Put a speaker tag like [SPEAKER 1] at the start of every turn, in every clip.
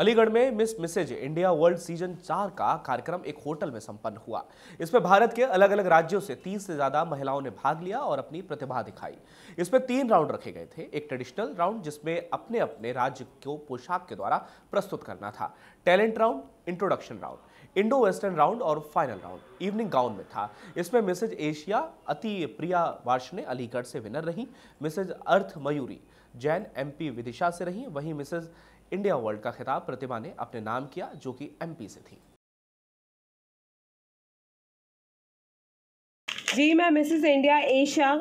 [SPEAKER 1] अलीगढ़ में Miss Mrs India World season चार का कार्यक्रम एक होटल में संपन्न हुआ इसमें भारत के अलग अलग राज्यों से तीस से ज्यादा महिलाओं ने भाग लिया और अपनी प्रतिभा दिखाई इसमें तीन राउंड रखे गए थे एक ट्रेडिशनल राउंड जिसमें अपने अपने राज्य को पोशाक के द्वारा प्रस्तुत करना था talent round introduction round indo western round और फाइनल राउंड इवनिंग गाउन में था इसमें मिसेज एशिया अति प्रिया ने अलीगढ़ से विनर रही Mrs Earth Mayuri Jain MP Vidisha से रही वहीं मिसेज इंडिया वर्ल्ड का खिताब प्रतिमा ने अपने नाम किया जो कि एमपी से थी
[SPEAKER 2] जी मैं Mrs India Asia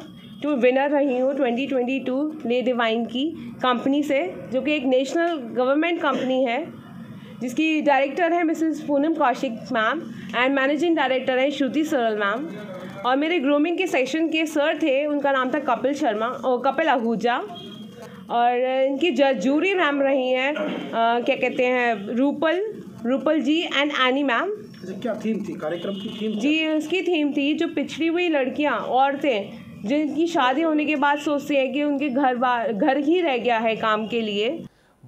[SPEAKER 2] two winner रही हूँ 2022 ले डिवाइन की कंपनी से जो कि एक नेशनल गवर्नमेंट कंपनी है जिसकी डायरेक्टर है Mrs Poonam Kaushik ma'am and managing director है श्रुति सरल मैम और मेरे ग्रूमिंग के सेक्शन के सर थे उनका नाम था कपिल शर्मा और कपिल आहूजा और इनकी जूरी मैम रही हैं क्या कहते हैं Rupal Rupal ji and Annie ma'am अच्छा, क्या थीम थी कार्यक्रम की थीम जी उसकी थीम थी जो पिछड़ी हुई लड़कियां औरतें जिनकी शादी होने के बाद सोचती है कि उनके घर बार घर ही रह गया है काम के लिए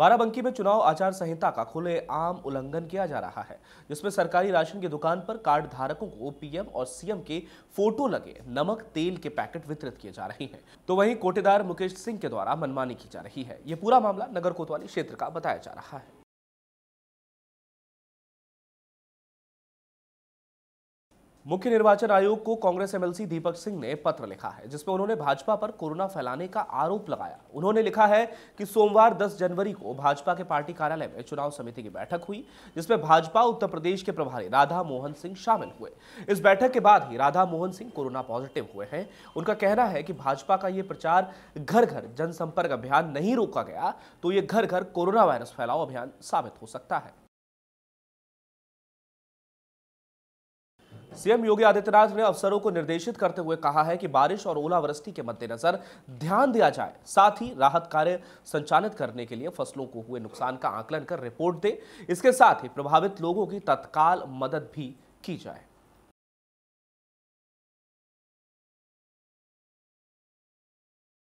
[SPEAKER 1] बाराबंकी में चुनाव आचार संहिता का खुले आम उल्लंघन किया जा रहा है जिसमें सरकारी राशन की दुकान पर कार्ड धारकों को पीएम और सीएम के फोटो लगे नमक तेल के पैकेट वितरित किए जा रहे हैं तो वहीं कोटेदार मुकेश सिंह के द्वारा मनमानी की जा रही है ये पूरा मामला नगर कोतवाली क्षेत्र का बताया जा रहा है मुख्य निर्वाचन आयोग को कांग्रेस एमएलसी दीपक सिंह ने पत्र लिखा है जिसमें उन्होंने भाजपा पर कोरोना फैलाने का आरोप लगाया उन्होंने लिखा है कि सोमवार 10 जनवरी को भाजपा के पार्टी कार्यालय में चुनाव समिति की बैठक हुई जिसमें भाजपा उत्तर प्रदेश के प्रभारी राधा मोहन सिंह शामिल हुए इस बैठक के बाद ही राधा मोहन सिंह कोरोना पॉजिटिव हुए हैं उनका कहना है कि भाजपा का ये प्रचार घर घर जनसंपर्क अभियान नहीं रोका गया तो ये घर घर कोरोना वायरस फैलाव अभियान
[SPEAKER 3] साबित हो सकता है
[SPEAKER 1] सीएम योगी आदित्यनाथ ने अफसरों को निर्देशित करते हुए कहा है कि बारिश और ओलावृष्टि के मद्देनजर ध्यान दिया जाए साथ ही राहत कार्य संचालित करने के लिए फसलों को हुए नुकसान का आकलन कर रिपोर्ट दे इसके साथ ही प्रभावित लोगों की तत्काल मदद भी की जाए